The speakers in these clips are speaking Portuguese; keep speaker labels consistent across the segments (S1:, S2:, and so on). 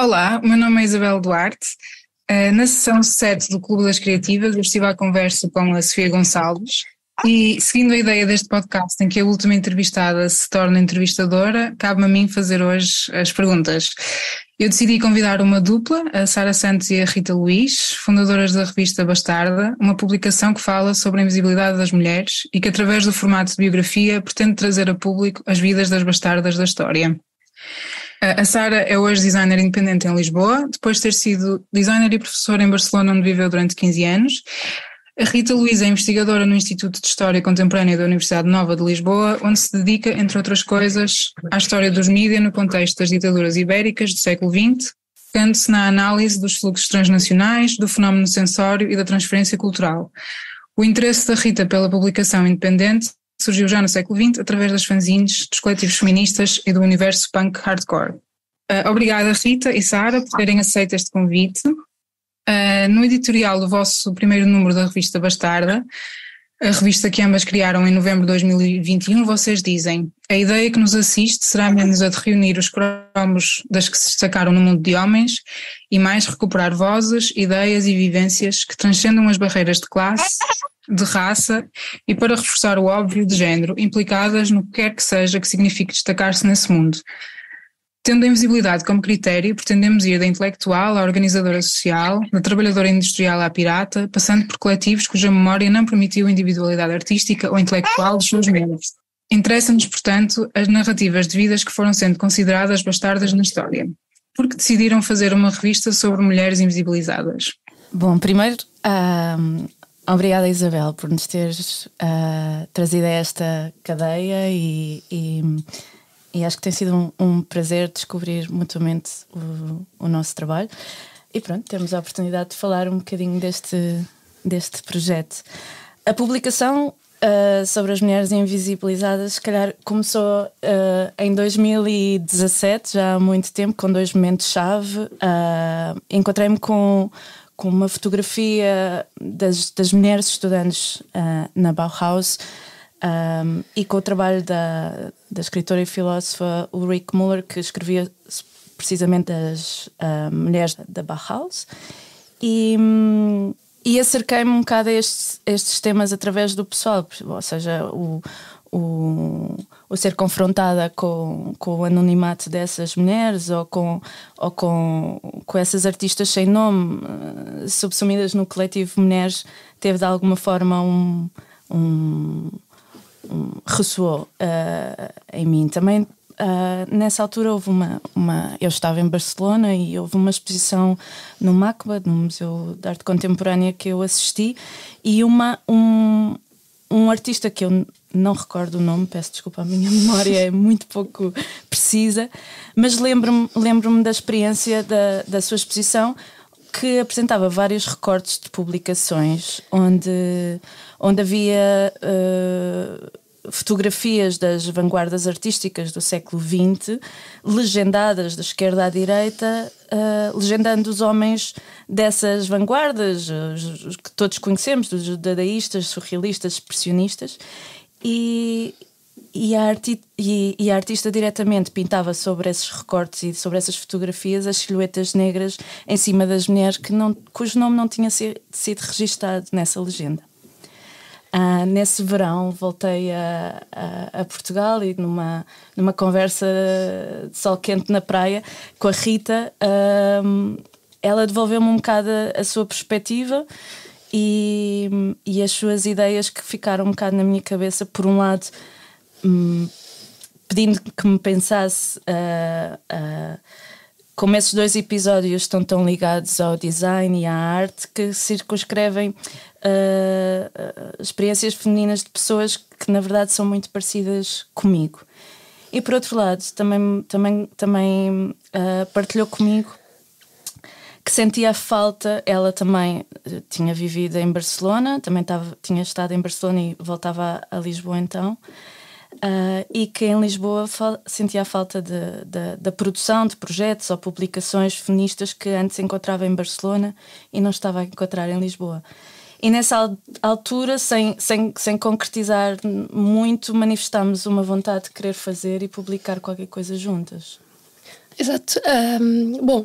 S1: Olá, meu nome é Isabel Duarte. Eh, na sessão 7 do Clube das Criativas, eu estive à conversa com a Sofia Gonçalves e, seguindo a ideia deste podcast, em que a última entrevistada se torna entrevistadora, cabe-me a mim fazer hoje as perguntas. Eu decidi convidar uma dupla, a Sara Santos e a Rita Luiz, fundadoras da revista Bastarda, uma publicação que fala sobre a invisibilidade das mulheres e que, através do formato de biografia, pretende trazer a público as vidas das bastardas da história. A Sara é hoje designer independente em Lisboa, depois de ter sido designer e professora em Barcelona, onde viveu durante 15 anos. A Rita Luísa é investigadora no Instituto de História Contemporânea da Universidade Nova de Lisboa, onde se dedica, entre outras coisas, à história dos mídias no contexto das ditaduras ibéricas do século XX, focando-se na análise dos fluxos transnacionais, do fenómeno sensório e da transferência cultural. O interesse da Rita pela publicação independente surgiu já no século XX através das fanzines, dos coletivos feministas e do universo punk hardcore. Uh, obrigada, Rita e Sara, por terem aceito este convite. Uh, no editorial do vosso primeiro número da revista Bastarda, a revista que ambas criaram em novembro de 2021, vocês dizem: A ideia que nos assiste será menos a de reunir os cromos das que se destacaram no mundo de homens e mais recuperar vozes, ideias e vivências que transcendam as barreiras de classe de raça e, para reforçar o óbvio, de género, implicadas no que quer que seja que signifique destacar-se nesse mundo. Tendo a invisibilidade como critério, pretendemos ir da intelectual à organizadora social, da trabalhadora industrial à pirata, passando por coletivos cuja memória não permitiu a individualidade artística ou intelectual dos seus membros. Interessam-nos, portanto, as narrativas de vidas que foram sendo consideradas bastardas na história. Porque
S2: decidiram fazer uma revista sobre mulheres invisibilizadas? Bom, primeiro, hum Obrigada, Isabel, por nos teres uh, trazido a esta cadeia e, e, e, acho que tem sido um, um prazer descobrir mutuamente o, o, nosso trabalho. E pronto, temos a oportunidade de falar um bocadinho deste, deste projeto. A publicação uh, sobre as mulheres invisibilizadas, se calhar, começou uh, em 2017, já há muito tempo, com dois momentos-chave. Encontrei-me com com uma fotografia das, das mulheres estudantes uh, na Bauhaus um, e com o trabalho da, da escritora e filósofa Ulrike Müller, que escrevia precisamente as uh, mulheres da Bauhaus. E, hum, e acerquei-me um bocado a estes, a estes, temas através do pessoal, ou seja, o, o, o ser confrontada com, com o anonimato dessas mulheres ou com, ou com, com essas artistas sem nome, eh, subsumidas no coletivo Mulheres, teve de alguma forma um. um, um ressoou uh, em mim. Também Uh, nessa altura houve uma, uma, Eu estava em Barcelona e houve uma exposição no MACBA, no Museu de Arte Contemporânea, que eu assisti, e uma, um, um artista que eu não recordo o nome, peço desculpa, a minha memória é muito pouco precisa, mas lembro-me lembro da experiência da, da sua exposição que apresentava vários recortes de publicações onde, onde havia uh, fotografias das vanguardas artísticas do século XX, legendadas da esquerda à direita, uh, legendando os homens dessas vanguardas, os, os que todos conhecemos, dos dadaístas, surrealistas, expressionistas e, e, a, arti e, e a artista diretamente pintava sobre esses recortes e sobre essas fotografias as silhuetas negras em cima das mulheres que não, cujo nome não tinha ser, sido registado nessa legenda. Ah, nesse verão voltei a, a, a, Portugal e numa, numa conversa de sol quente na praia com a Rita, ah, ela devolveu-me um bocado a, a sua perspectiva e, e as suas ideias que ficaram um bocado na minha cabeça, por um lado, hum, pedindo que me pensasse uh, uh, como esses dois episódios estão tão ligados ao design e à arte que circunscrevem uh, experiências femininas de pessoas que na verdade são muito parecidas comigo. E por outro lado, também, também, também partilhou comigo que sentia falta, ela também eh, tinha vivido em Barcelona, também tava, tinha estado em Barcelona e voltava a, a Lisboa então, uh, e que em Lisboa fal, sentia a falta de, de, da produção de projetos ou publicações feministas que antes encontrava em Barcelona e não estava a encontrar em Lisboa. E nessa altura, sem, sem, sem concretizar muito, manifestámos uma vontade de querer fazer e publicar qualquer coisa juntas.
S3: Exato. Um, bom,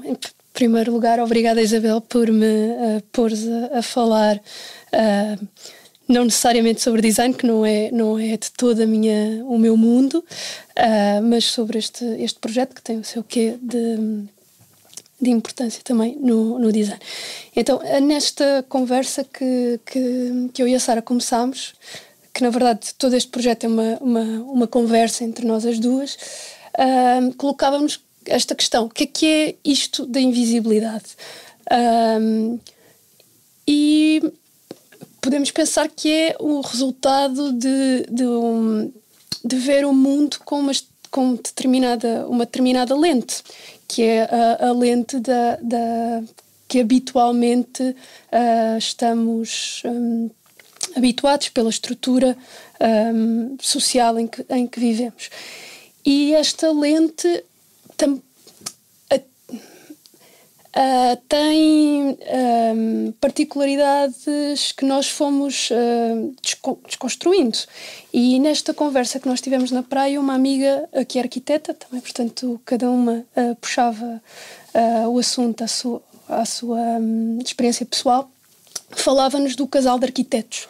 S3: primeiro lugar, obrigada Isabel por me uh, eh, pôr a, a, falar, uh, não necessariamente sobre design, que não é, não é de todo a minha, o meu mundo, uh, mas sobre este, este projeto que tem o seu quê de, de importância também no, no design. Então, nesta conversa que, que, que eu e a Sara começámos, que na verdade todo este projeto é uma, uma, uma conversa entre nós as duas, uh, colocávamos esta questão: o que é que é isto da invisibilidade? Um, e podemos pensar que é o resultado de, de, um, de ver o mundo com uma, com determinada, uma determinada lente, que é a, a lente da, da, que habitualmente uh, estamos um, habituados pela estrutura um, social em que, em que vivemos. E esta lente tam, a, a, tem um, particularidades que nós fomos uh, desco, desconstruindo. E nesta conversa que nós tivemos na praia, uma amiga que é arquiteta também, portanto, cada uma uh, puxava uh, o assunto à sua, à sua um, experiência pessoal falava-nos do casal de arquitetos.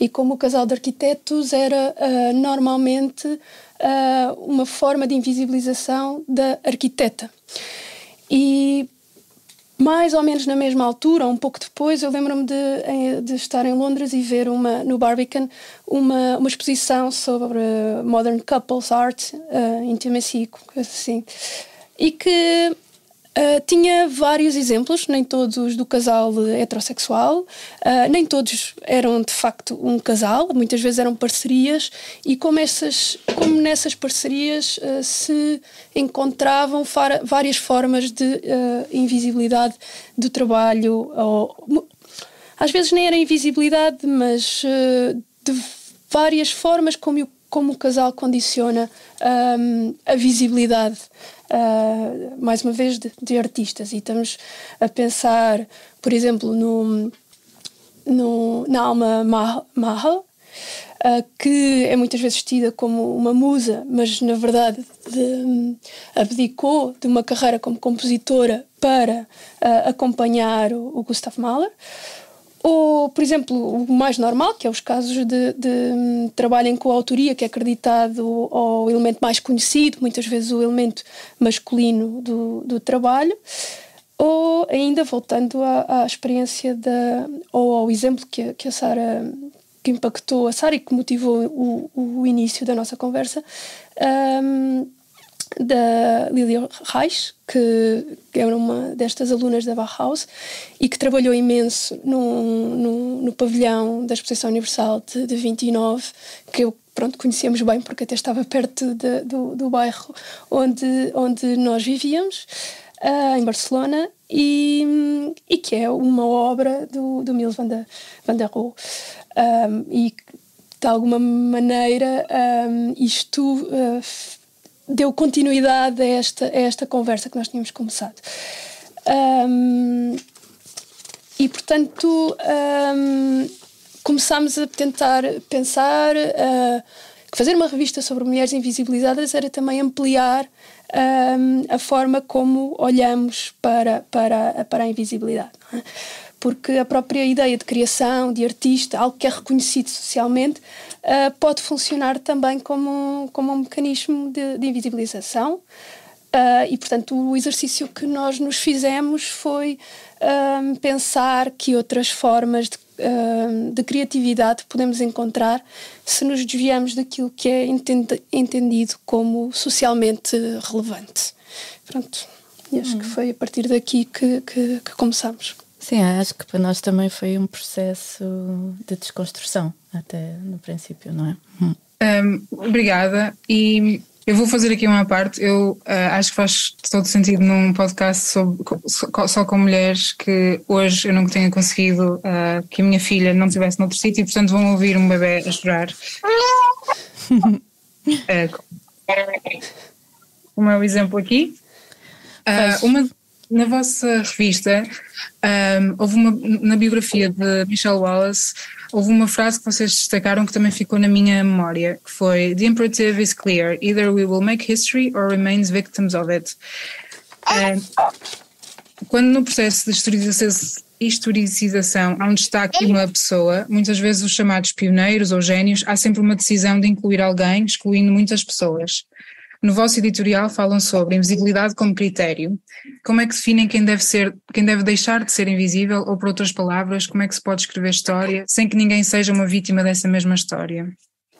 S3: E como o casal de arquitetos era uh, normalmente uh, uma forma de invisibilização da arquiteta. E mais ou menos na mesma altura, um pouco depois, eu lembro-me de, de, estar em Londres e ver uma, no Barbican uma, uma exposição sobre modern couples art, uh, intimacy, assim, e que Uh, tinha vários exemplos, nem todos do casal heterossexual, uh, nem todos eram de facto um casal, muitas vezes eram parcerias, e como, essas, como nessas parcerias uh, se encontravam várias formas de invisibilidade do trabalho, ou, às vezes nem era invisibilidade, mas de várias formas como, como o casal condiciona um, a visibilidade uh, mais uma vez, de, de, artistas. E estamos a pensar, por exemplo, no, no na alma Mahler Uh, ah, que é muitas vezes tida como uma musa, mas na verdade de, um, abdicou de uma carreira como compositora para uh, acompanhar o, o Gustav Mahler. Ou, por exemplo, o mais normal, que é os casos de, de hum, trabalhem com a autoria que é acreditado ao elemento mais conhecido, muitas vezes o elemento masculino do, do trabalho. Ou ainda voltando à, à experiência da, ou ao exemplo que, que a Sara que impactou a Sara e que motivou o, o início da nossa conversa, um, da Lilia Reich, que era uma destas alunas da Bauhaus e que trabalhou imenso no, no, no pavilhão da Exposição Universal de, de 29, que eu pronto, conhecemos bem porque até estava perto de, do, do bairro onde, onde nós vivíamos, uh, em Barcelona, e, e que é uma obra do, do Mills van der, van der Rohe. Um, ah, e de alguma maneira um, ah, isto uh, deu continuidade a esta, a esta conversa que nós tínhamos começado. Um, e portanto um, começámos a tentar pensar uh, que fazer uma revista sobre mulheres invisibilizadas era também ampliar um, a forma como olhamos para, para, para a invisibilidade. É? porque a própria ideia de criação, de artista, algo que é reconhecido socialmente, uh, pode funcionar também como, como um mecanismo de, de invisibilização. Uh, e, portanto, o exercício que nós nos fizemos foi uh, pensar que outras formas de, ehm, de, criatividade podemos encontrar se nos desviamos daquilo que é entendido como socialmente relevante. Pronto, e acho hum. que foi a partir daqui que, que, que começamos.
S2: Sim, acho que para nós também foi um processo de desconstrução, até no princípio, não é?
S1: Um, obrigada. E eu vou fazer aqui uma parte. Eu uh, acho que faz todo sentido num podcast sobre, só, só com mulheres que hoje eu nunca tenha conseguido uh, que a minha filha não estivesse noutro sítio e, portanto, vão ouvir um bebê a chorar. uh, ah, como é o exemplo aqui. Uh, uma na vossa revista, um, houve uma, na biografia de Michelle Wallace, houve uma frase que vocês destacaram que também ficou na minha memória, que foi The imperative is clear, either we will make history or remain victims of it. Um, quando no processo de historização historicização há um destaque de uma pessoa, muitas vezes os chamados pioneiros ou gênios, há sempre uma decisão de incluir alguém, excluindo muitas pessoas. No vosso editorial falam sobre invisibilidade como critério. Como é que definem quem deve ser, quem deve deixar de ser invisível ou por outras palavras, como é que se pode escrever história sem que ninguém seja uma vítima dessa mesma história?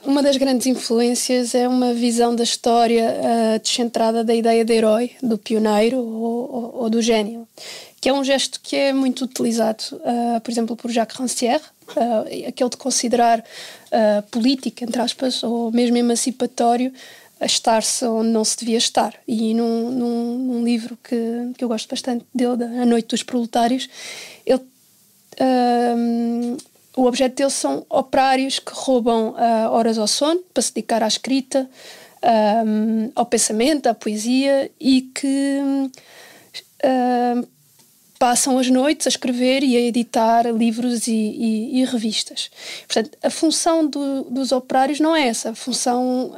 S3: Uma das grandes influências é uma visão da história uh, descentrada da ideia de herói, do pioneiro ou, ou, ou do gênio, que é um gesto que é muito utilizado, uh, por exemplo, por Jacques Rancière, uh, aquele de considerar política, entre aspas, ou mesmo emancipatório, a estar-se onde não se devia estar. E num, num, num, livro que, que eu gosto bastante dele, da A Noite dos Proletários, ele, um, o objeto dele são operários que roubam uh, horas ao sono para se dedicar à escrita, um, ao pensamento, à poesia e que. Um, passam as noites a escrever e a editar livros e, e, e revistas. Portanto, a função do, dos operários não é essa. A, função,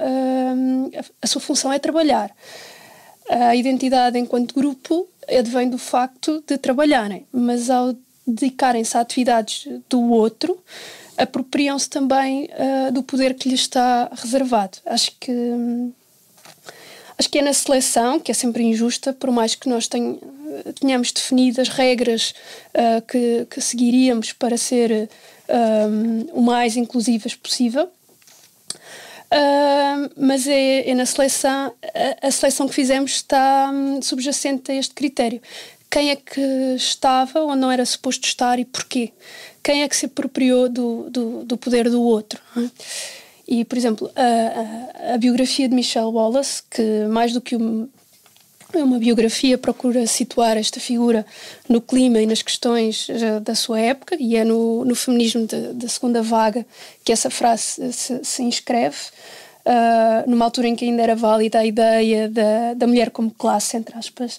S3: hum, a sua função é trabalhar. A identidade enquanto grupo advém do facto de trabalharem, mas ao dedicarem-se a atividades do outro, apropriam-se também uh, do poder que lhes está reservado. Acho que. Hum, acho que é na seleção, que é sempre injusta, por mais que nós tenhamos tínhamos definido as regras uh, que, que, seguiríamos para ser um, o mais inclusivas possível. Uh, mas é, é, na seleção, a, a, seleção que fizemos está um, subjacente a este critério. Quem é que estava ou não era suposto estar e porquê? Quem é que se apropriou do, do, do poder do outro? E, por exemplo, a, a, a, biografia de Michelle Wallace, que mais do que é uma biografia, procura situar esta figura no clima e nas questões eh, da sua época, e é no, no feminismo da segunda vaga que essa frase se, se inscreve. Uh, numa altura em que ainda era válida a ideia da, da mulher como classe, entre aspas,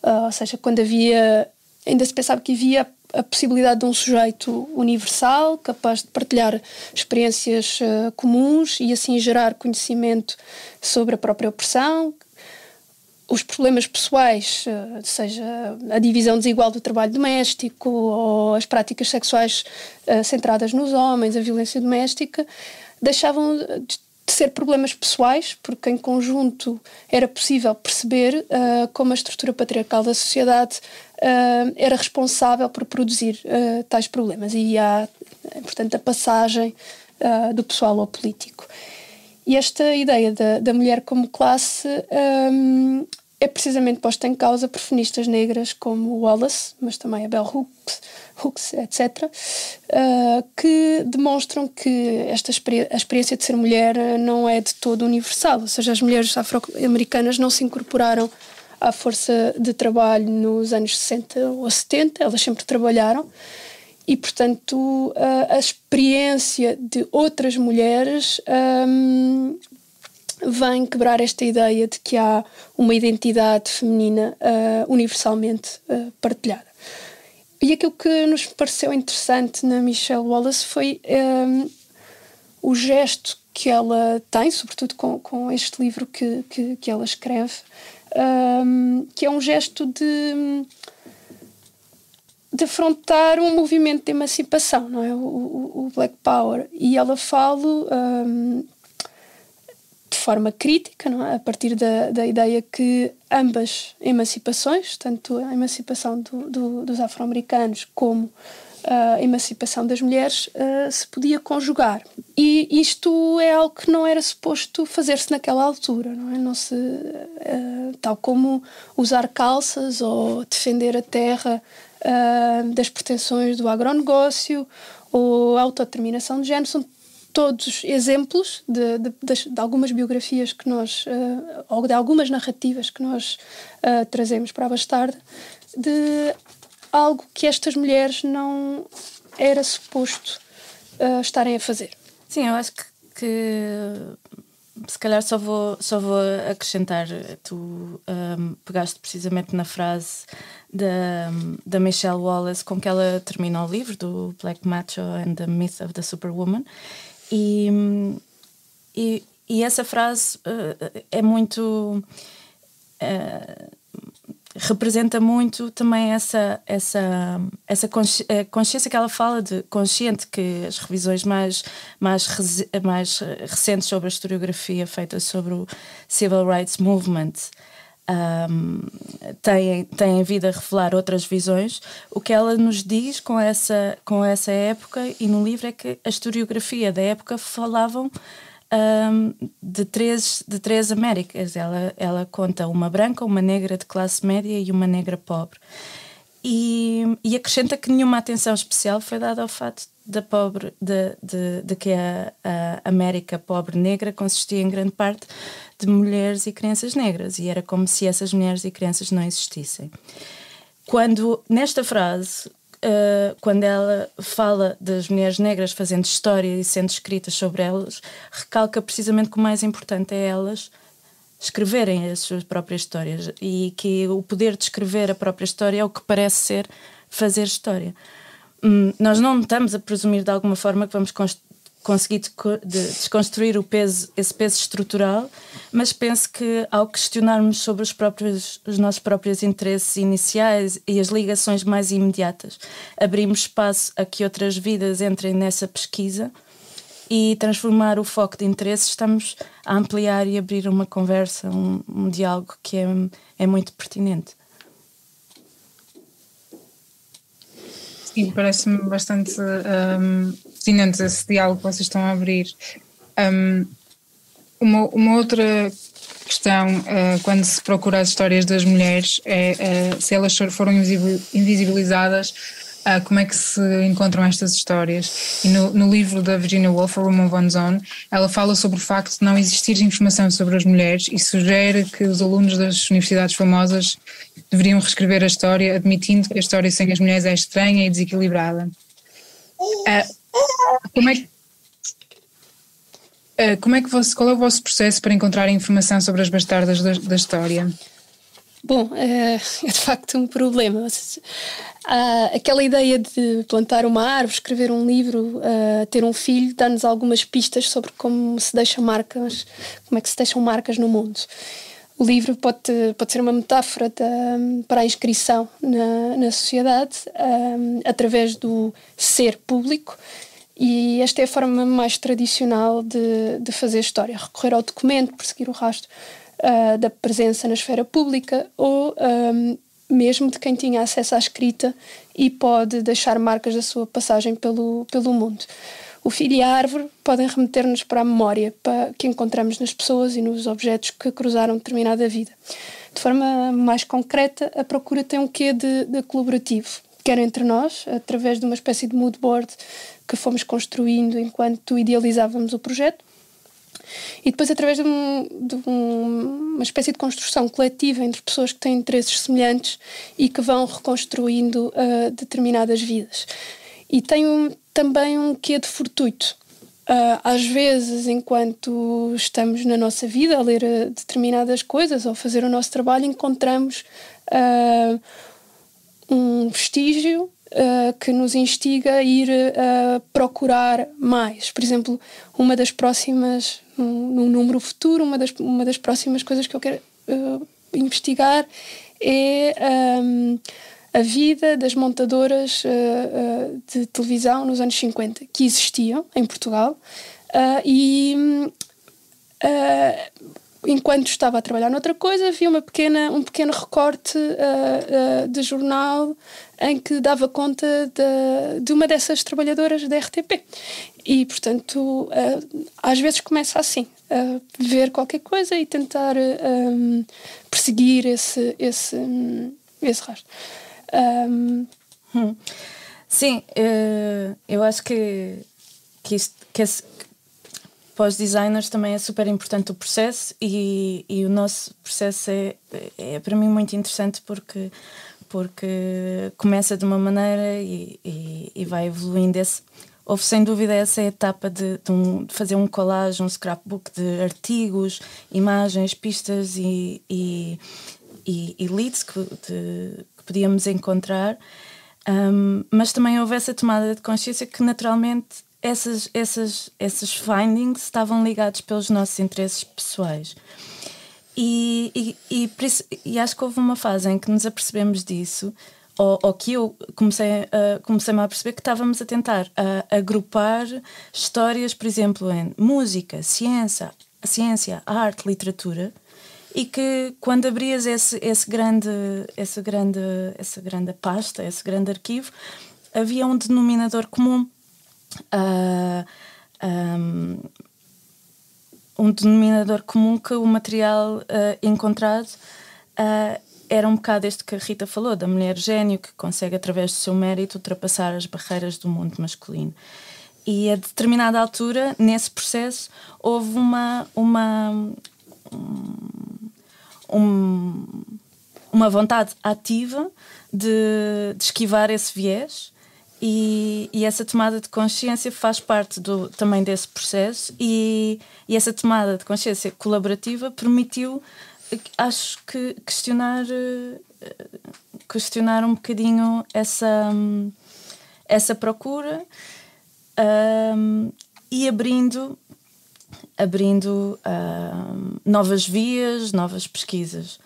S3: uh, ou seja, quando havia, ainda se pensava que havia a possibilidade de um sujeito universal, capaz de partilhar experiências uh, comuns e assim gerar conhecimento sobre a própria opressão, os problemas pessoais, eh, seja a divisão desigual do trabalho doméstico ou as práticas sexuais eh, centradas nos homens, a violência doméstica, deixavam de ser problemas pessoais, porque em conjunto era possível perceber uh, como a estrutura patriarcal da sociedade uh, era responsável por produzir uh, tais problemas. E há, portanto, a passagem do pessoal ao político. E esta ideia da, da mulher como classe um, ehm, é precisamente posta em causa por feministas negras como Wallace, mas também a Bell Hooks, Hooks etc., uh, eh, que demonstram que esta experi a experiência de ser mulher eh, não é de todo universal, ou seja, as mulheres afro-americanas não se incorporaram à força de trabalho nos anos 60 ou 70, elas sempre trabalharam. E, portanto, uh, a experiência de outras mulheres um, ehm, vem quebrar esta ideia de que há uma identidade feminina uh, universalmente uh, partilhada. E aquilo que nos pareceu interessante na Michelle Wallace foi um, ah, o gesto que ela tem, sobretudo com, com este livro que, que, que ela escreve, um, que é um gesto de, de afrontar um movimento de emancipação, não é? O, o, o Black Power. E ela fala. Um, forma crítica, não é? a partir da, da ideia que ambas emancipações, tanto a emancipação do, do, dos afro-americanos como a emancipação das mulheres, uh, se podia conjugar. E isto é algo que não era suposto fazer-se naquela altura, não é? Não se, uh, tal como usar calças ou defender a terra uh, das pretensões do agronegócio ou autodeterminação de género, são todos exemplos de, de, de, algumas biografias que nós, uh, ou de algumas narrativas que nós uh, trazemos para a Bastarda, de algo que estas mulheres não era suposto uh, estarem a fazer. Sim, eu acho que, que, se calhar só vou,
S2: só vou acrescentar. Tu um, ehm, pegaste precisamente na frase da, da Michelle Wallace com que ela termina o livro do Black Macho and the Myth of the Superwoman e, e, essa frase uh, é muito. Uh, representa muito também essa essa essa consciência que ela fala de consciente que as revisões mais mais mais recentes sobre a historiografia feitas sobre o civil rights movement um, têm, têm vindo a revelar outras visões. O que ela nos diz com essa, com essa época e no livro é que a historiografia da época falavam um, de, três, de três Américas. Ela, ela conta uma branca, uma negra de classe média e uma negra pobre. E, e acrescenta que nenhuma atenção especial foi dada ao fato da pobre, de, de, de que a, a América pobre negra consistia em grande parte de mulheres e crianças negras e era como se essas mulheres e crianças não existissem. Quando, nesta frase, Uh, quando ela fala das mulheres negras fazendo história e sendo escritas sobre elas, recalca precisamente que o mais importante é elas escreverem as suas próprias histórias e que o poder de escrever a própria história é o que parece ser fazer história. Hum, nós não estamos a presumir de alguma forma que vamos consegui desconstruir o peso, esse peso estrutural, mas penso que ao questionarmos sobre os, próprios, os nossos próprios interesses iniciais e as ligações mais imediatas, abrimos espaço a que outras vidas entrem nessa pesquisa e transformar o foco de interesse, estamos a ampliar e abrir uma conversa, um, um diálogo que é, é muito pertinente. Sim, parece-me bastante um pertinentes
S1: esse diálogo que vocês estão a abrir. Um, uma, uma, outra questão uh, quando se procura as histórias das mulheres é uh, se elas foram invisibilizadas, uh, como é que se encontram estas histórias? E no, no livro da Virginia Woolf, A Woman of One's Own, ela fala sobre o facto de não existir informação sobre as mulheres e sugere que os alunos das universidades famosas deveriam reescrever a história, admitindo que a história sem as mulheres é estranha e desequilibrada. Uh, como é que eh, como é que você, qual é o vosso processo para encontrar informação sobre as bastardas da, da história?
S3: Bom, eh, é, de facto um problema. Ah, aquela ideia de plantar uma árvore, escrever um livro, ah, ter um filho, dá-nos algumas pistas sobre como se deixa marcas, como é que se deixam marcas no mundo o livro pode, pode ser uma metáfora para a inscrição na, na sociedade um, através do ser público. E esta é a forma mais tradicional de, de fazer história: recorrer ao documento, perseguir o rastro uh, da presença na esfera pública ou um, mesmo de quem tinha acesso à escrita e pode deixar marcas da sua passagem pelo, pelo mundo. O filho e a árvore podem remeter-nos para a memória para, que encontramos nas pessoas e nos objetos que cruzaram determinada vida. De forma mais concreta, a procura tem um quê de, de colaborativo, quer entre nós, através de uma espécie de mood board que fomos construindo enquanto idealizávamos o projeto, e depois, através de, um, de um, uma espécie de construção coletiva entre pessoas que têm interesses semelhantes e que vão reconstruindo uh, determinadas vidas e tem um, também um quê de fortuito. Uh, às vezes, enquanto estamos na nossa vida a ler ah, determinadas coisas ou fazer o nosso trabalho, encontramos uh, um vestígio que nos instiga a ir procurar mais. Por exemplo, uma das próximas, num, num, número futuro, uma das, uma das próximas coisas que eu quero investigar é. Um, a vida das montadoras uh, uh, de televisão nos anos 50 que existiam em Portugal uh, e enquanto estava a trabalhar noutra coisa vi uma pequena, um pequeno recorte de jornal em que dava conta de, de uma dessas trabalhadoras da RTP e portanto às vezes começa assim ver qualquer coisa e tentar um, perseguir esse, esse, um, esse rastro um... Sim, eh, eu acho que,
S2: que, isto, que esse, para os designers também é super importante o processo e, e o nosso processo é, é, é para mim muito interessante porque, porque começa de uma maneira e, e, e vai evoluindo. Esse, houve sem dúvida essa etapa de, de, um, de, fazer um collage, um scrapbook de artigos, imagens, pistas e, e, e leads que, de, podíamos encontrar, um, mas também houve essa tomada de consciência que naturalmente essas, essas, esses findings estavam ligados pelos nossos interesses pessoais. E, e, e, e, acho que houve uma fase em que nos apercebemos disso, ou, ou que eu comecei, uh, comecei a perceber que estávamos a tentar uh, agrupar histórias, por exemplo, em música, ciência, ciência arte, literatura, e que quando abrias esse, esse grande, essa grande, essa grande pasta, esse grande arquivo, havia um denominador comum. Uh, ah, um, ah, um, denominador comum que o material uh, encontrado uh, era um bocado este que a Rita falou, da mulher gênio que consegue, através do seu mérito, ultrapassar as barreiras do mundo masculino. E a determinada altura, nesse processo, houve uma, uma, um, uma vontade ativa de, de esquivar esse viés. E, e, essa tomada de consciência faz parte do, também desse processo, e, e essa tomada de consciência colaborativa permitiu, acho que, questionar, eh, questionar um bocadinho essa, essa procura um, e abrindo abrindo uh, novas vias, novas pesquisas.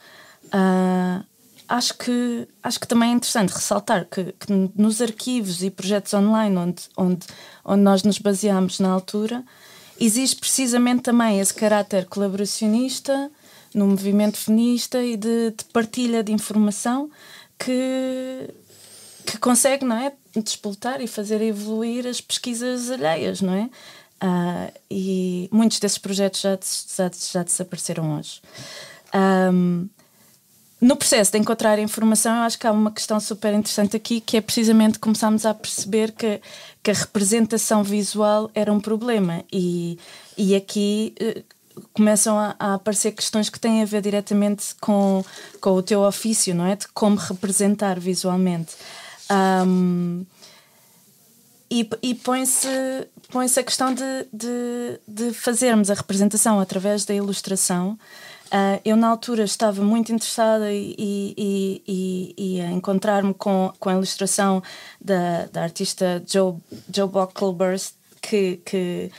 S2: Uh, acho, que, acho que também é interessante ressaltar que, que, nos arquivos e projetos online onde, onde, onde nós nos baseámos na altura, existe precisamente também esse caráter colaboracionista no movimento feminista e de, de partilha de informação que, que consegue, não é? Despoltar e fazer evoluir as pesquisas alheias, não é? Uh, e, muitos desses projetos já, já, já desapareceram hoje. Um, no processo de encontrar informação, eu acho que há uma questão super interessante aqui, que é precisamente começarmos a perceber que, que a representação visual era um problema. E, e aqui eh, começam a, a, aparecer questões que têm a ver diretamente com, com o teu ofício, não é? De como representar visualmente. Um, e, e põe-se com essa questão de, de, de, fazermos a representação através da ilustração. Uh, eu, na altura, estava muito interessada e, e, e, e a encontrar-me com, com a ilustração da, da artista Joe, Joe Buckleburst, que, que,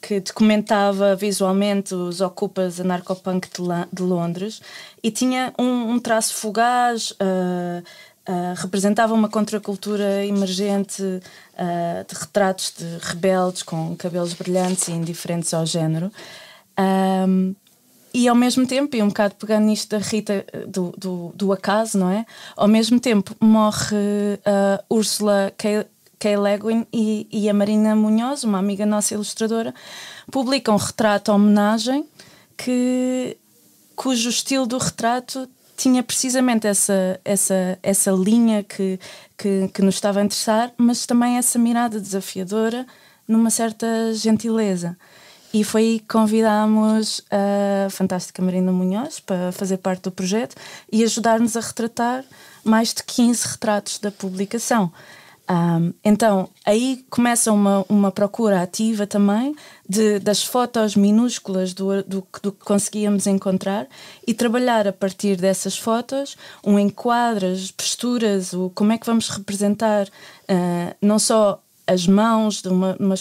S2: que documentava visualmente os ocupas anarcopunk de, de Londres e tinha um, um traço fugaz. Uh, Uh, representava uma contracultura emergente uh, de retratos de rebeldes com cabelos brilhantes e indiferentes ao género. Um, e ao mesmo tempo, e um bocado pegando nisto da Rita, eh, do, do, do acaso, não é? Ao mesmo tempo, morre uh, Ursula K. Kay Leguin e, e, a Marina Munhoz, uma amiga nossa ilustradora, publicam um retrato homenagem que cujo estilo do retrato tinha precisamente essa, essa, essa linha que, que, que nos estava a interessar, mas também essa mirada desafiadora numa certa gentileza. E foi aí que convidámos a fantástica Marina Munhoz para fazer parte do projeto e ajudar-nos a retratar mais de 15 retratos da publicação. Um, então, aí começa uma, uma procura ativa também de, das fotos minúsculas do, do, do, que conseguíamos encontrar e trabalhar a partir dessas fotos um enquadro, as posturas, o, como é que vamos representar uh, não só as mãos, de uma, uma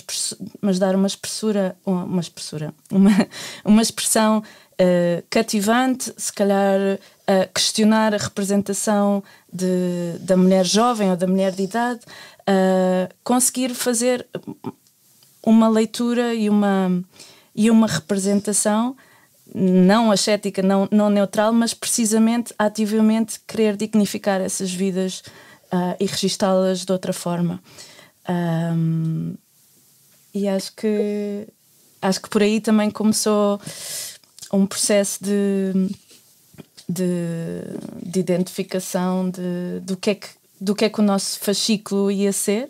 S2: mas dar uma espessura, uma, espessura, uma, uma expressão uh, cativante, se calhar questionar a representação de, da mulher jovem ou da mulher de idade, conseguir fazer uma leitura e uma, e uma representação não ascética, não, não neutral, mas precisamente ativamente querer dignificar essas vidas uh, e registá-las de outra forma. Um, e acho que acho que por aí também começou um processo de de, de identificação de, do, que é que, do que é que o nosso fascículo ia ser.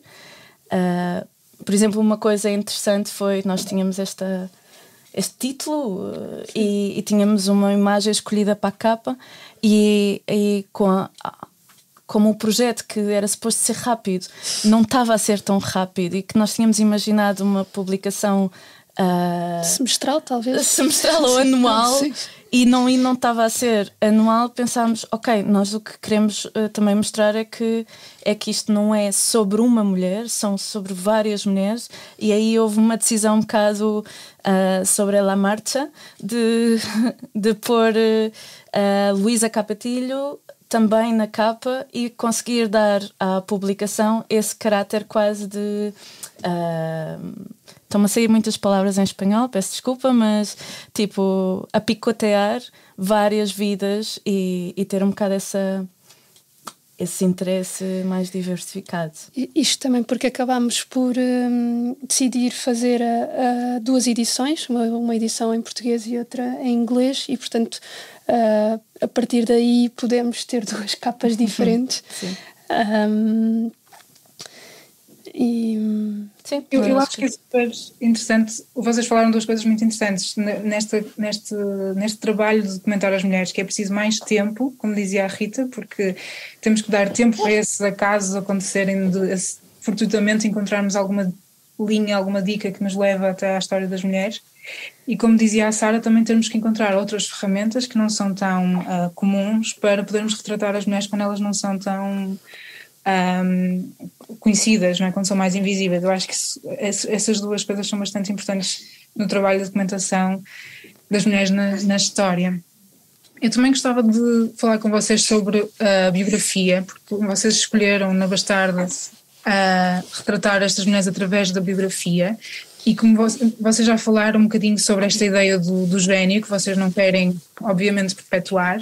S2: Uh, por exemplo, uma coisa interessante foi nós tínhamos esta, este título ah, e, e, tínhamos uma imagem escolhida para a capa e, e com a, como o projeto que era suposto ser rápido não estava a ser tão rápido e que nós tínhamos imaginado uma publicação uh, semestral
S3: talvez semestral ou anual sim,
S2: sim e não e não estava a ser anual pensámos ok nós o que queremos uh, também mostrar é que é que isto não é sobre uma mulher são sobre várias mulheres e aí houve uma decisão um bocado uh, sobre a marcha de de pôr uh, Luísa Capatilho também na capa e conseguir dar à publicação esse caráter quase de uh, Estão-me a sair muitas palavras em espanhol, peço desculpa, mas tipo, a picotear várias vidas e, e ter um bocado essa, esse interesse mais diversificado.
S3: Isto também porque acabámos por hum, decidir fazer a, a duas edições, uma, uma, edição em português e outra em inglês, e portanto uh, a partir daí podemos ter duas capas diferentes. Sim. Um, e, Sim, eu, eu acho que... é super
S1: interessante. Vocês falaram duas coisas muito interessantes neste neste, neste trabalho de documentar as mulheres, que é preciso mais tempo, como dizia a Rita, porque temos que dar tempo para esses acasos acontecerem, de, fortuitamente encontrarmos alguma linha, alguma dica que nos leva até à história das mulheres. E como dizia a Sara, também temos que encontrar outras ferramentas que não são tão uh, comuns para podermos retratar as mulheres quando elas não são tão um, conhecidas, não é? quando são mais invisíveis. Eu acho que isso, essas duas coisas são bastante importantes no trabalho de documentação das mulheres na, na história. Eu também gostava de falar com vocês sobre a biografia, porque vocês escolheram na Bastarda retratar estas mulheres através da biografia. E como vocês já falaram um bocadinho sobre esta ideia do, do gênio, que vocês não querem, obviamente, perpetuar,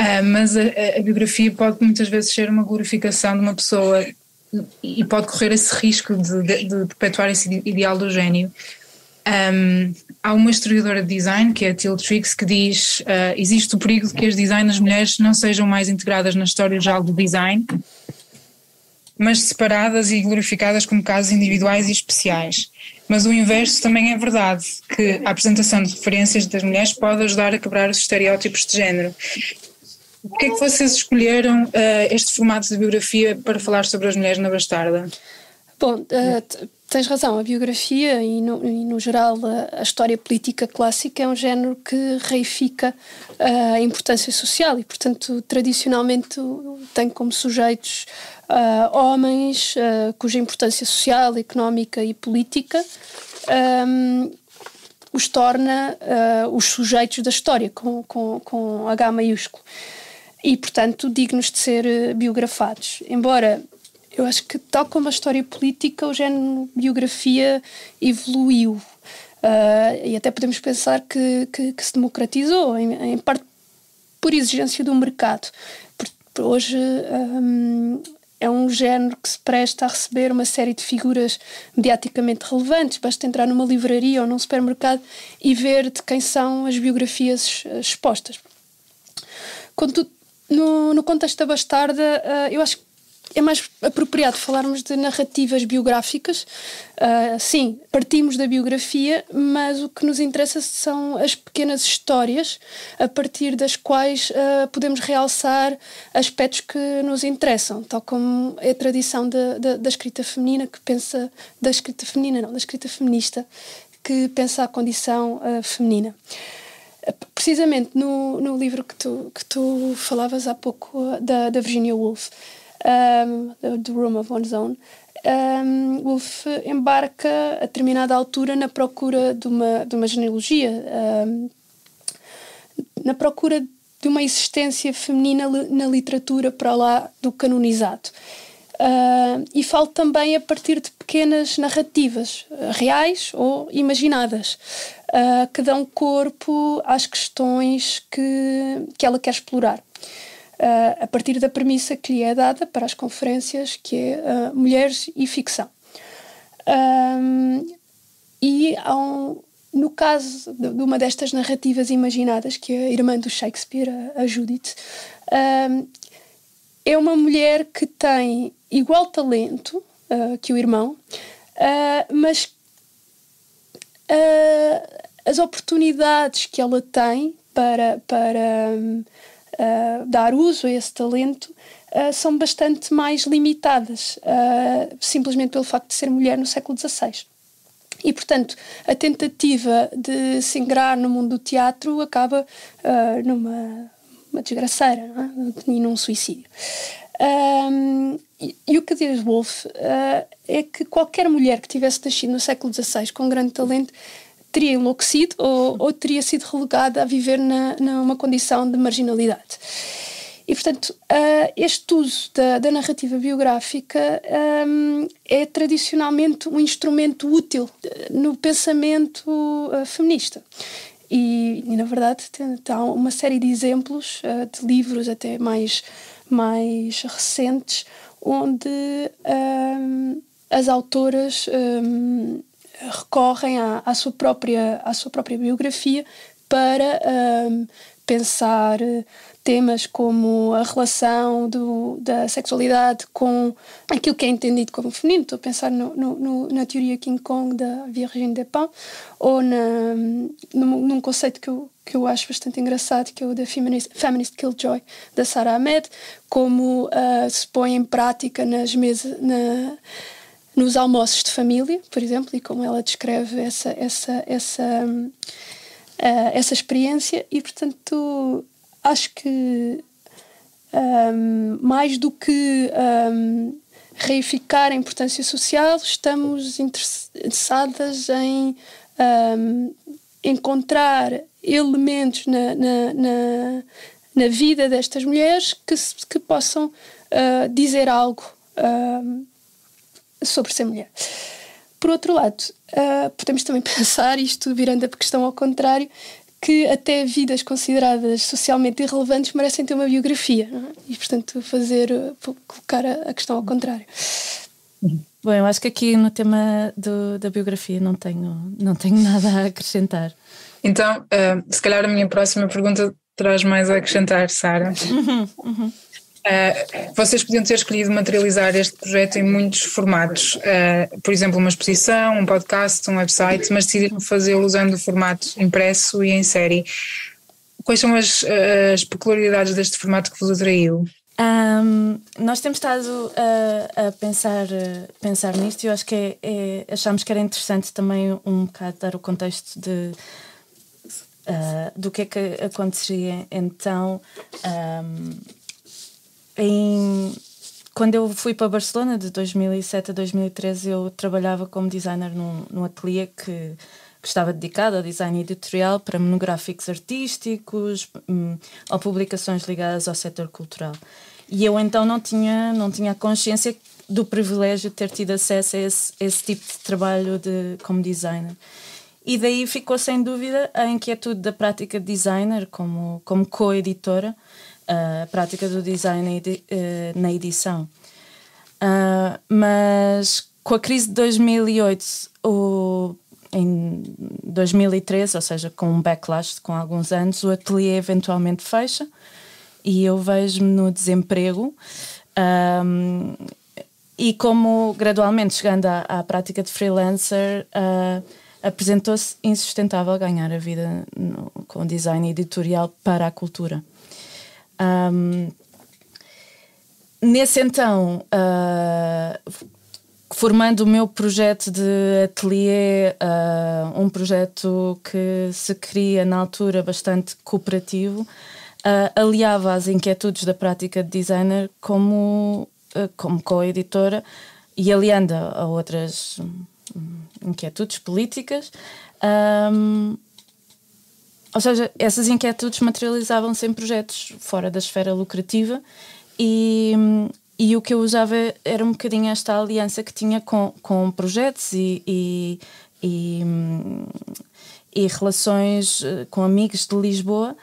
S1: Uh, mas a, a, biografia pode muitas vezes ser uma glorificação de uma pessoa e pode correr esse risco de, de, de perpetuar esse ideal do gênio. Um, há uma historiadora de design, que é a Till que diz: uh, existe o perigo de que as designers mulheres não sejam mais integradas na história geral do design, mas separadas e glorificadas como casos individuais e especiais. Mas o inverso também é verdade, que a apresentação de referências das mulheres pode ajudar a quebrar os estereótipos de género. Por que é que vocês escolheram uh, este formato de biografia para falar sobre as mulheres na Bastarda?
S3: Bom, uh, tens razão. A biografia e, no, e no geral, eh, a, história política clássica é um género que reifica a importância social e, portanto, tradicionalmente tem como sujeitos uh, homens cuja importância social, económica e política um, ehm, os torna os sujeitos da história, com, com, com H maiúsculo e, portanto, dignos de ser eh, biografados. Embora eu acho que, tal como a história política, o género biografia evoluiu. Uh, e até podemos pensar que, que, que se democratizou, em, em, parte por exigência do mercado. Porque hoje um, ah, é um género que se presta a receber uma série de figuras mediaticamente relevantes. Basta entrar numa livraria ou num supermercado e ver de quem são as biografias ah, expostas. Contudo, no, no contexto da Bastarda, uh, eu acho que é mais apropriado falarmos de narrativas biográficas. Uh, sim, partimos da biografia, mas o que nos interessa são as pequenas histórias a partir das quais uh, podemos realçar aspectos que nos interessam, tal como é a tradição da escrita feminina que pensa da escrita feminina, não, da escrita feminista que pensa a condição uh, feminina precisamente no, no livro que tu, que tu falavas há pouco, da, da Virginia Woolf, um, The Room of One's Own, um, Woolf embarca a determinada altura na procura de uma, de uma genealogia, um, na procura de uma existência feminina na literatura para lá do canonizado. Uh, e falo também a partir de pequenas narrativas, reais ou imaginadas, uh, que dão corpo às questões que, que ela quer explorar. Uh, a partir da premissa que lhe é dada para as conferências, que é ah, mulheres e ficção. e um, no caso de, de uma destas narrativas imaginadas, que é a irmã do Shakespeare, a, a Judith, é uma mulher que tem igual talento uh, que o irmão, uh, mas uh, as oportunidades que ela tem para, para um, dar uso a esse talento são bastante mais limitadas, simplesmente pelo facto de ser mulher no século XVI. E, portanto, a tentativa de se ingrar no mundo do teatro acaba numa uma desgraceira não é? e num suicídio. Um, e, o que diz Wolff uh, é que qualquer mulher que tivesse nascido no século XVI com grande talento teria enlouquecido ou, ou teria sido relegada a viver na, numa condição de marginalidade. E, portanto, uh, este uso da, da narrativa biográfica um, eh, é tradicionalmente um instrumento útil no pensamento uh, feminista. E, e, na verdade, tem, há uma série de exemplos, uh, de livros até mais, mais recentes, onde um, as autoras um, recorrem à, à, sua própria, à sua própria biografia para um, pensar temas como a relação do, da sexualidade com aquilo que é entendido como feminino. Estou a pensar no, no, na teoria King Kong da de Despins ou na, num, num conceito que eu, que eu acho bastante engraçado, que é o da Feminist, Feminist Killjoy, da Sarah Ahmed, como uh, se põe em prática nas mesas, na, nos almoços de família, por exemplo, e como ela descreve essa, essa, essa, uh, essa experiência. E, portanto, acho que um, mais do que um, reificar a importância social, estamos interessadas em um, encontrar elementos na, na, na, na, vida destas mulheres que, que possam uh, dizer algo sobre ser mulher. Por outro lado, uh, podemos também pensar isto virando a questão ao contrário, que até vidas consideradas socialmente irrelevantes merecem ter uma biografia, é? E, portanto, fazer, eh, colocar a, questão ao contrário.
S2: Bom, eu acho que aqui no tema do, da biografia não tenho, não tenho nada a acrescentar. Então, uh, se calhar a minha próxima pergunta traz
S1: mais a acrescentar, Sara.
S2: Uhum, uhum.
S1: Uh, vocês podiam ter escolhido materializar este projeto em muitos formatos, uh, por exemplo, uma exposição, um podcast, um website, mas decidiram fazê-lo usando o formato impresso e em série. Quais são as, eh, as peculiaridades deste formato que vos atraiu?
S2: Um, nós temos estado a, a pensar, pensar nisto e eu acho que é, é, que era interessante também um bocado dar o contexto de, uh, do que é que aconteceria então. Um, em, quando eu fui para Barcelona, de 2007 a 2013, eu trabalhava como designer num, num ateliê que, que estava dedicado ao design editorial para monográficos artísticos hum, ou publicações ligadas ao setor cultural. E eu então não tinha, não tinha consciência do privilégio de ter tido acesso a esse, esse tipo de trabalho de, como designer. E daí ficou sem dúvida a inquietude da prática de designer como, como co-editora a prática do design na, eh, edição. Uh, mas com a crise de 2008, o, em 2013, ou seja, com um backlash com alguns anos, o ateliê eventualmente fecha e eu vejo-me no desemprego. Um, e como gradualmente chegando à, à prática de freelancer, uh, apresentou-se insustentável ganhar a vida no, com design editorial para a cultura. Um, nesse então, uh, formando o meu projeto de ateliê, uh, um projeto que se cria na altura bastante cooperativo, uh, aliava as inquietudes da prática de designer como, como co-editora e aliando a outras hum, inquietudes políticas. Um, ou seja, essas inquietudes materializavam-se em projetos fora da esfera lucrativa e, e o que eu usava era um bocadinho esta aliança que tinha com, com projetos e, e, e, e relações eh, com amigos de Lisboa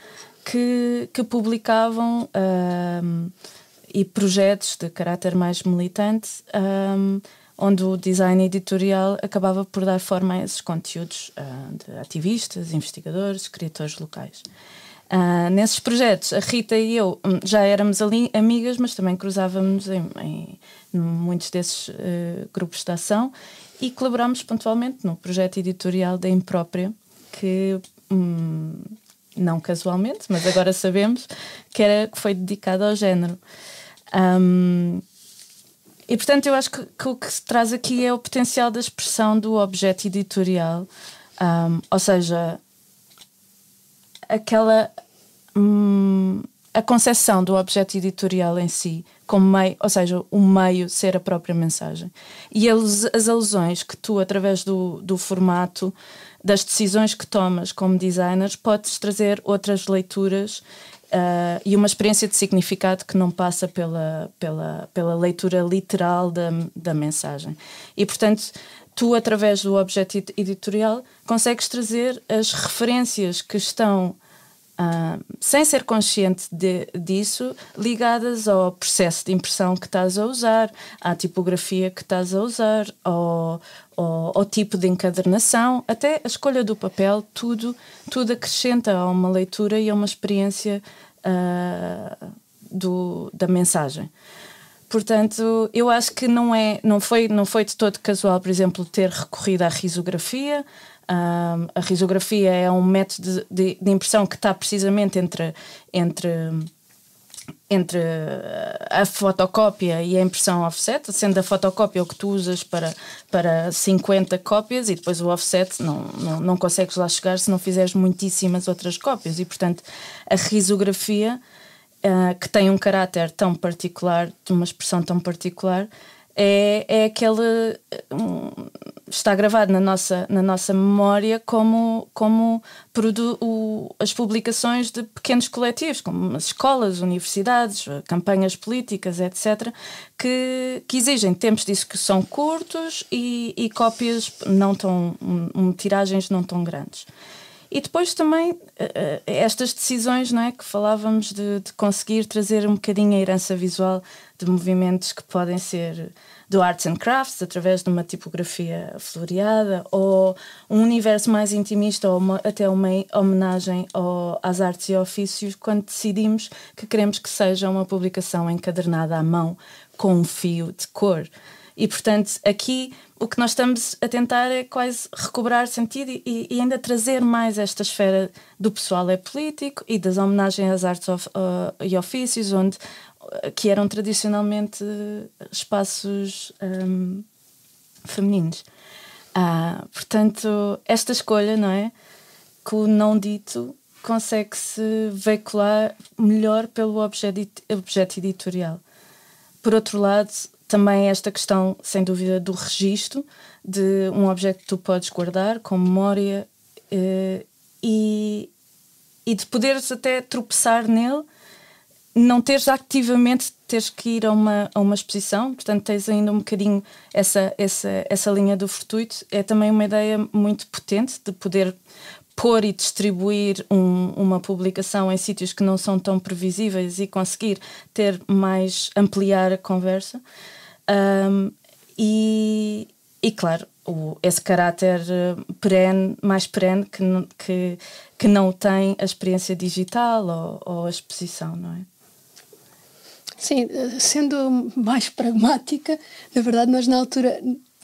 S2: que, que publicavam um, eh, e projetos de caráter mais militante. Um, eh, onde o design editorial acabava por dar forma a esses conteúdos uh, de ativistas, investigadores, escritores locais. Uh, nesses projetos, a Rita e eu hum, já éramos ali amigas, mas também cruzávamos em, em muitos desses uh, grupos de ação e colaborámos pontualmente no projeto editorial da Imprópria, que hum, não casualmente, mas agora sabemos que, era, que foi dedicado ao género. Um, e portanto, eu acho que, que, o que se traz aqui é o potencial da expressão do objeto editorial, um, ou seja, aquela. Hum, a concepção do objeto editorial em si, como meio, ou seja, o meio ser a própria mensagem. E as alusões que tu, através do, do formato, das decisões que tomas como designers, podes trazer outras leituras Uh, e uma experiência de significado que não passa pela, pela, pela leitura literal da, da mensagem. E, portanto, tu, através do objeto editorial, consegues trazer as referências que estão, uh, sem ser consciente de, disso, ligadas ao processo de impressão que estás a usar, à tipografia que estás a usar, ao, ao, ao, tipo de encadernação, até a escolha do papel, tudo, tudo acrescenta a uma leitura e a uma experiência uh, do, da mensagem. Portanto, eu acho que não é, não foi, não foi de todo casual, por exemplo, ter recorrido à risografia. Ah, a risografia é um método de, de, de impressão que está precisamente entre, entre entre a fotocópia e a impressão offset, sendo a fotocópia o que tu usas para, para 50 cópias e depois o offset não, não, não consegues lá chegar se não fizeres muitíssimas outras cópias. E, portanto, a risografia, uh, que tem um caráter tão particular, de uma expressão tão particular, é, é aquele. Eh, um, está gravado na nossa, na nossa memória como, como produ o, as publicações de pequenos coletivos, como as escolas, universidades, campanhas políticas, etc., que, que exigem tempos de execução curtos e, e cópias não tão. Um, um, tiragens não tão grandes. E depois também uh, estas decisões não é, que falávamos de, de, conseguir trazer um bocadinho a herança visual de movimentos que podem ser do Arts and Crafts, através de uma tipografia floreada, ou um universo mais intimista, ou uma, até uma homenagem ao, às artes e ofícios, quando decidimos que queremos que seja uma publicação encadernada à mão, com um fio de cor. E, portanto, aqui o que nós estamos a tentar é quase recobrar sentido e, e ainda trazer mais esta esfera do pessoal é político e das homenagens às artes of, uh, e ofícios, onde que eram tradicionalmente eh, espaços um, ehm, femininos. Ah, portanto, esta escolha, não é? Que o não dito consegue-se veicular melhor pelo objeto, editorial. Por outro lado, também é esta questão, sem dúvida, do registro de um objeto que tu podes guardar com memória eh, e, e de poderes até tropeçar nele não teres activamente teres que ir a uma, a uma exposição, portanto tens ainda um bocadinho essa, essa, essa linha do fortuito, é também uma ideia muito potente de poder pôr e distribuir um, uma publicação em sítios que não são tão previsíveis e conseguir ter mais, ampliar a conversa. Um, e, e claro, o, esse caráter eh, perene, mais perene que, que, que não tem a experiência digital ou, ou a exposição, não é?
S3: Sim, sendo mais pragmática, na verdade, nós na altura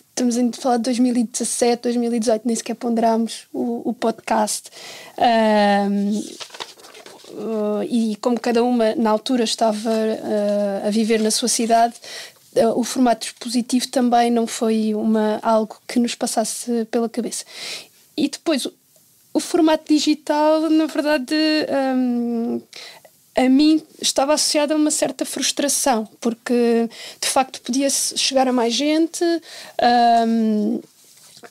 S3: estamos a falar de 2017, 2018, nem sequer ponderámos o, o podcast. Um, e como cada uma na altura estava uh, a viver na sua cidade, ah, o formato expositivo também não foi uma, algo que nos passasse pela cabeça. E depois, o formato digital, na verdade, um, a mim estava associada a uma certa frustração, porque de facto podia chegar a mais gente, um,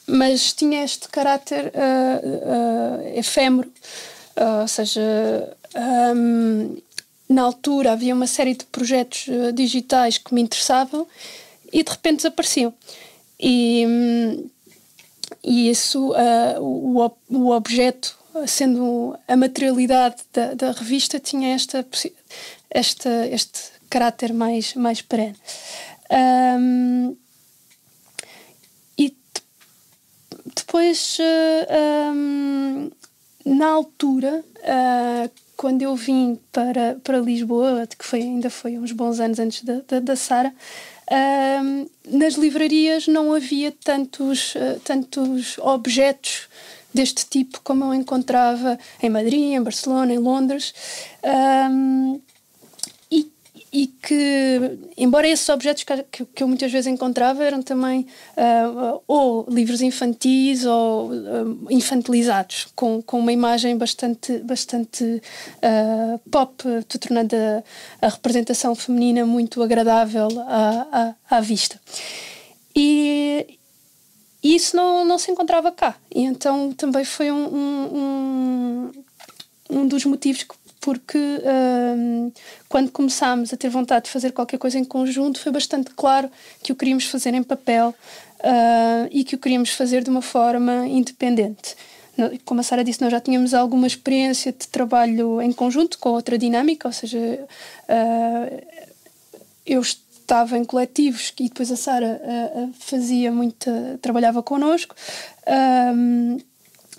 S3: mas tinha este caráter uh, uh, efêmero. Uh, ou seja, um, na altura havia uma série de projetos digitais que me interessavam e de repente desapareciam. E, hum, e isso, o, o objeto sendo a materialidade da, da revista, tinha esta, esta, este caráter mais, mais perene. Um, e depois, uh, eh, um, na altura, uh, quando eu vim para, para Lisboa, que foi, ainda foi uns bons anos antes da, da, da Sara, um, nas livrarias não havia tantos, uh, tantos objetos deste tipo, como eu encontrava em Madrid, em Barcelona, em Londres. Um, e, que, embora esses objetos que, que, eu muitas vezes encontrava eram também uh, ou livros infantis ou uh, infantilizados, com, com uma imagem bastante, bastante uh, pop, tornando a, a, representação feminina muito agradável à, à, à vista. E, e isso não, não se encontrava cá. E então também foi um, um, um, dos motivos que porque um, quando começámos a ter vontade de fazer qualquer coisa em conjunto, foi bastante claro que o queríamos fazer em papel uh, e que o queríamos fazer de uma forma independente. Como a Sara disse, nós já tínhamos alguma experiência de trabalho em conjunto com outra dinâmica, ou seja, uh, eu estou estava em coletivos e depois a Sara uh, fazia muito trabalhava connosco um,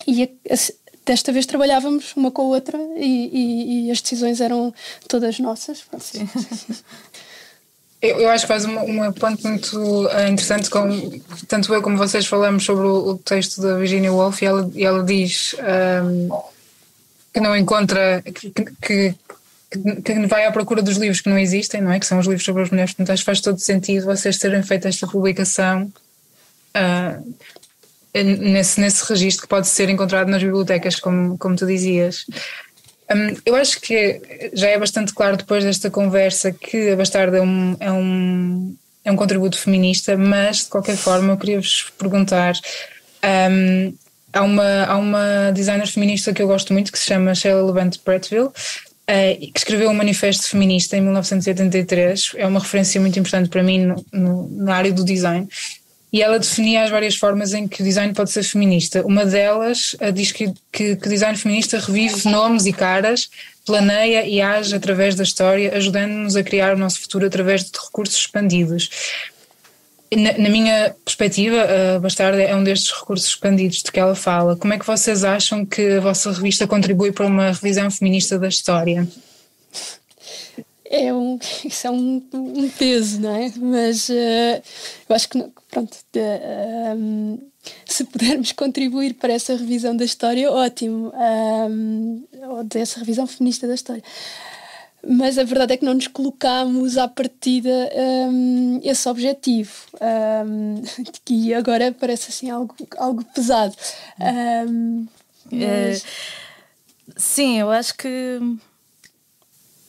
S3: e a, a, desta vez trabalhávamos uma com a outra e, e, e as decisões eram todas nossas
S1: Eu, eu, acho que faz um, ponto muito eh, interessante, como, tanto eu como vocês falamos sobre o, o texto da Virginia Woolf e ela, e ela diz um, que não encontra que, que que, que vai à procura dos livros que não existem, não é? Que são os livros sobre as mulheres. Portanto, acho que faz todo sentido vocês terem feito esta publicação uh, nesse, nesse registro que pode ser encontrado nas bibliotecas, como, como tu dizias. Um, eu acho que já é bastante claro depois desta conversa que a Bastarda é um, é um, é um contributo feminista, mas de qualquer forma eu queria vos perguntar. Um, há uma, há uma designer feminista que eu gosto muito que se chama Sheila Levant Prattville eh, que escreveu um manifesto feminista em 1983, é uma referência muito importante para mim no, no, na área do design, e ela definia as várias formas em que o design pode ser feminista. Uma delas eh, diz que, que, que o design feminista revive nomes e caras, planeia e age através da história, ajudando-nos a criar o nosso futuro através de recursos expandidos. Na, na, minha perspectiva, a Bastarda é um destes recursos expandidos de que ela fala. Como é que vocês acham que a vossa revista contribui para uma revisão feminista da história?
S3: É um, isso é um, um peso, não é? Mas uh, eu acho que, pronto, um, ehm, se pudermos contribuir para essa revisão da história, ótimo. Um, ehm, ou dessa revisão feminista da história mas a verdade é que não nos colocámos à partida um, esse objetivo. Um, agora parece assim algo, algo pesado. Um, mas... é, sim, eu acho que.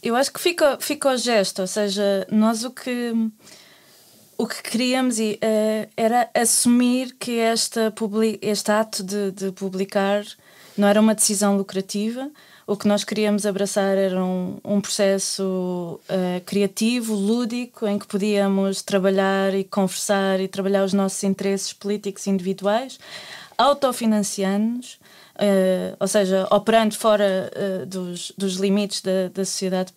S2: Eu acho que fica, fica o gesto, ou seja, nós o que o que queríamos e, uh, era assumir que esta public este ato de, de, publicar não era uma decisão lucrativa, o que nós queríamos abraçar era um, um processo uh, criativo, lúdico, em que podíamos trabalhar e conversar e trabalhar os nossos interesses políticos individuais, autofinanciando-nos, uh, ou seja, operando fora uh, dos, dos limites da, da sociedade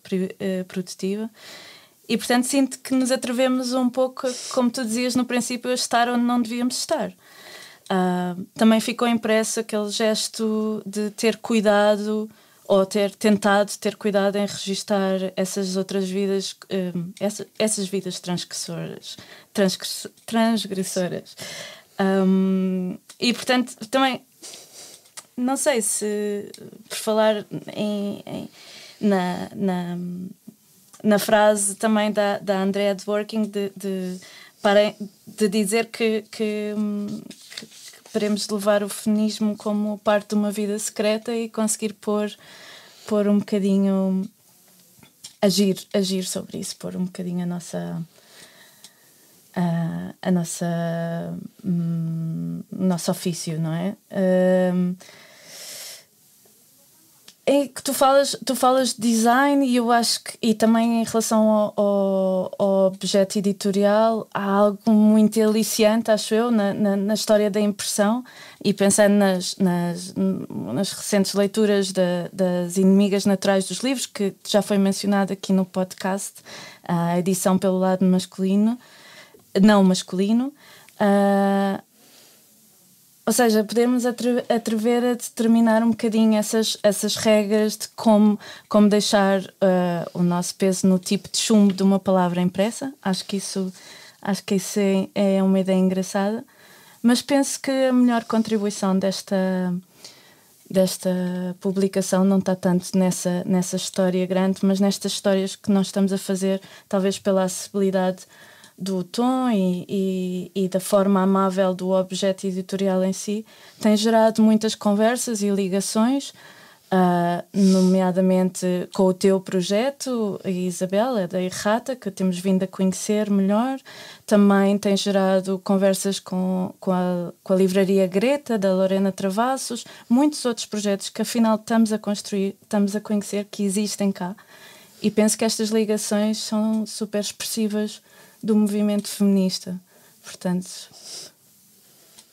S2: produtiva. E portanto sinto que nos atrevemos um pouco, como tu dizias no princípio, a estar onde não devíamos estar. Ah, também ficou impresso aquele gesto de ter cuidado ou ter tentado ter cuidado em registar essas outras vidas, um, essa, essas vidas transgressoras. transgressoras. Um, e portanto, também não sei se por falar em, em, na, na, na, frase também da, da Andrea Dworkin de, de, de dizer que, que hum, Esperemos levar o feminismo como parte de uma vida secreta e conseguir pôr, pôr um bocadinho. Agir, agir sobre isso, pôr um bocadinho a nossa. A, a nossa. Hum, nosso ofício, não é? Hum, é que tu falas, tu falas de design e eu acho que, e também em relação ao, ao, ao objeto editorial, há algo muito aliciante, acho eu, na, na, na história da impressão e pensando nas, nas, nas recentes leituras das Inimigas Naturais dos Livros, que já foi mencionado aqui no podcast, a edição pelo lado masculino, não masculino. Uh, ou seja, podermos atrever a determinar um bocadinho essas, essas regras de como, como deixar uh, o nosso peso no tipo de chumbo de uma palavra impressa. Acho que isso, acho que isso é, é uma ideia engraçada. Mas penso que a melhor contribuição desta, desta publicação não está tanto nessa, nessa história grande, mas nestas histórias que nós estamos a fazer, talvez pela acessibilidade do tom e, e, e, da forma amável do objeto editorial em si, tem gerado muitas conversas e ligações, uh, nomeadamente com o teu projeto, Isabela, é da Errata, que temos vindo a conhecer melhor. Também tem gerado conversas com, com, a, com a Livraria Greta, da Lorena Travassos, muitos outros projetos que afinal estamos a construir, estamos a conhecer que existem cá. E penso que estas ligações são super expressivas do movimento feminista. Portanto,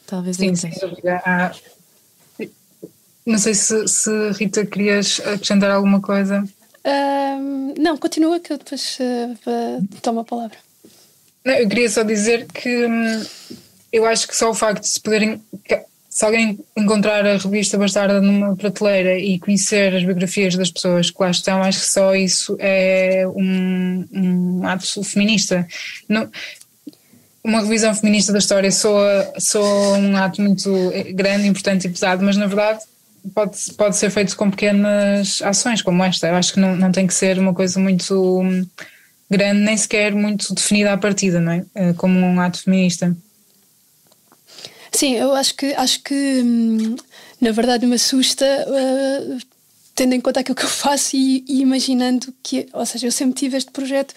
S2: talvez Sim, sem
S1: ah, não sei se, se, Rita querias acrescentar alguma coisa.
S3: Um, não, continua que eu depois uh, tomo a palavra. Não, eu queria só dizer
S1: que hum, eu acho que só o facto de se poderem se alguém encontrar a revista Bastarda numa prateleira e conhecer as biografias das pessoas que lá estão, acho que só isso é um, um ato feminista. Não, uma revisão feminista da história soa, soa um ato muito grande, importante e pesado, mas na verdade pode, pode ser feito com pequenas ações como esta. Eu acho que não, não tem que ser uma coisa muito grande, nem sequer muito definida à partida, não é? Eh, como um ato feminista.
S3: Sim, eu acho que, acho que hum, na verdade me assusta uh, tendo em conta aquilo que eu faço e, e, imaginando que, ou seja, eu sempre tive este projeto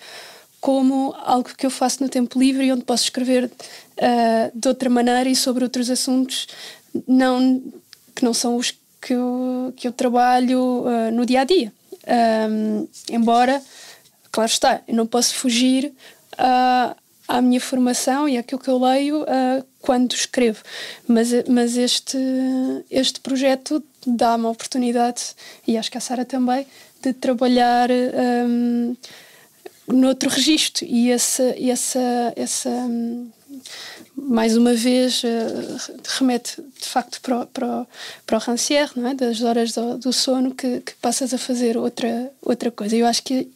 S3: como algo que eu faço no tempo livre e onde posso escrever uh, de outra maneira e sobre outros assuntos não, que não são os que eu, que eu trabalho uh, no dia a dia. Um, embora, claro está, eu não posso fugir à minha formação e àquilo que eu leio quando escrevo. Mas, mas este, este projeto dá-me a oportunidade, e acho que a Sara também, de trabalhar um, noutro registro. E essa, essa, essa hum, mais uma vez, eh, remete de facto para o, para o, para o Rancière, não é? das horas do, do sono, que, que, passas a fazer outra, outra coisa. Eu acho que.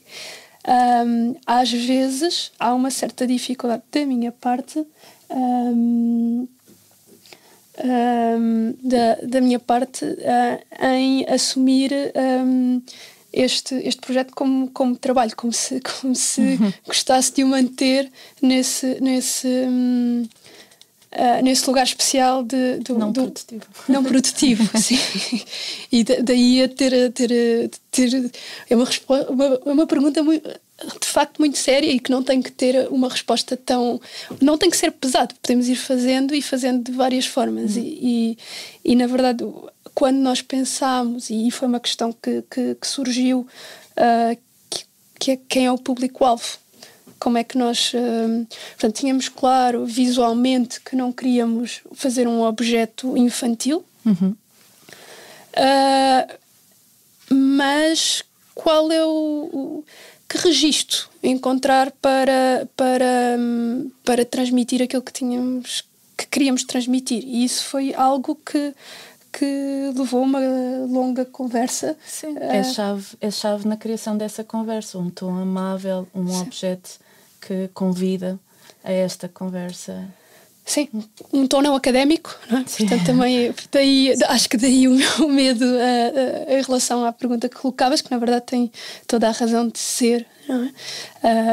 S3: Um, às vezes há uma certa dificuldade da minha parte um, um, da, da minha parte uh, em assumir um, este, este projeto como, como trabalho, como se, como se uhum. gostasse de o manter nesse, nesse, um, uh, ah, nesse lugar especial de, do, não do, produtivo. Não produtivo, sim. E da, daí a ter, ter, ter. É uma, uma, uma pergunta muito, de facto muito séria e que não tem que ter uma resposta tão. não tem que ser pesado, podemos ir fazendo e fazendo de várias formas. Uhum. E, e, e, na verdade, quando nós pensámos, e foi uma questão que, que, que surgiu, uh, que, que é quem é o público-alvo. Como é que nós. Uh, portanto, tínhamos claro visualmente que não queríamos fazer um objeto infantil, uhum. uh, mas qual é o, o que registro encontrar para, para, hum, para transmitir aquilo que tínhamos que queríamos transmitir e isso foi algo que que levou uma longa conversa. Sim. Eh, é, chave, é chave na criação dessa
S2: conversa, um tom amável, um Sim. objeto que convida a esta conversa
S3: Sim, um tom não académico, não é? portanto também daí, acho que daí o meu medo uh, uh, em relação à pergunta que colocavas, que na verdade tem toda a razão de ser, é? uh,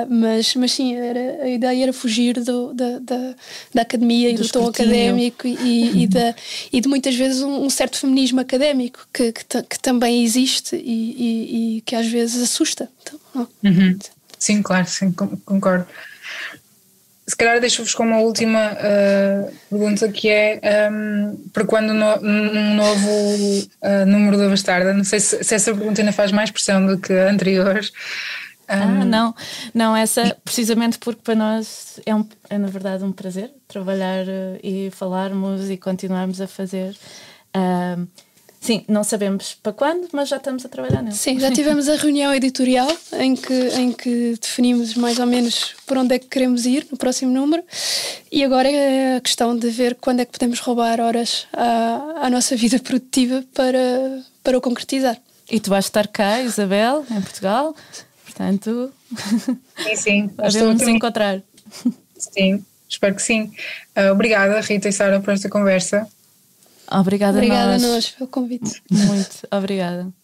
S3: mas, mas sim, era, a ideia era fugir do, da, da, da academia do e do, tom académico e, e, da, e de muitas vezes um, um certo feminismo académico que, que, que também existe e, e, e, que às vezes assusta. Então,
S1: é? uhum. Sim, claro, sim, concordo
S3: se calhar deixo-vos com uma
S1: última uh, pergunta que é um, ehm, para quando no, um novo uh, número da Bastarda? Não sei se, se, essa pergunta ainda faz mais pressão do que a anterior. Um,
S2: ah, ehm, não, não, essa precisamente porque para nós é, um, é na verdade um prazer trabalhar eh, e falarmos e continuarmos a fazer. Ehm, Sim, não sabemos para quando, mas já estamos a trabalhar nele. Sim, já tivemos a
S3: reunião editorial em que, em que definimos mais ou menos por onde é que queremos ir no próximo número e agora é a questão de ver quando é que podemos roubar horas à, à nossa vida produtiva para, para o concretizar. E tu vais estar cá, Isabel, em Portugal,
S2: portanto. Sim, sim. Vamos nos encontrar. Sim, espero
S1: que sim. Uh, obrigada, Rita e Sara, por esta conversa. Obrigada, obrigada a nós. Obrigada a nós
S3: pelo convite.
S1: Muito obrigada.